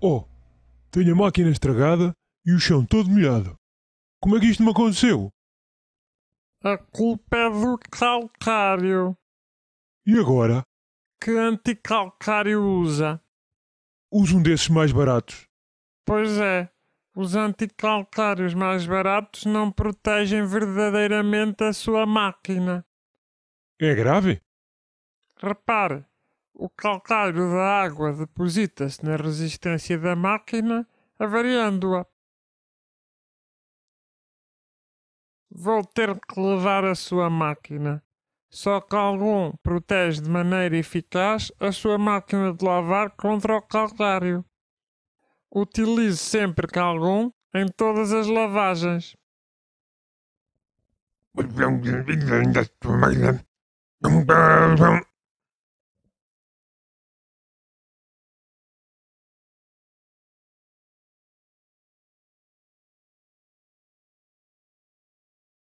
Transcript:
Oh, tenho a máquina estragada e o chão todo molhado. Como é que isto me aconteceu? A culpa é do calcário. E agora? Que anticalcário usa? Usa um desses mais baratos. Pois é, os anticalcários mais baratos não protegem verdadeiramente a sua máquina. É grave? Repare, o calcário da água deposita-se na resistência da máquina, avariando-a. Vou ter que levar a sua máquina. Só que algum protege de maneira eficaz a sua máquina de lavar contra o calcário. Utilize sempre Calgon em todas as lavagens.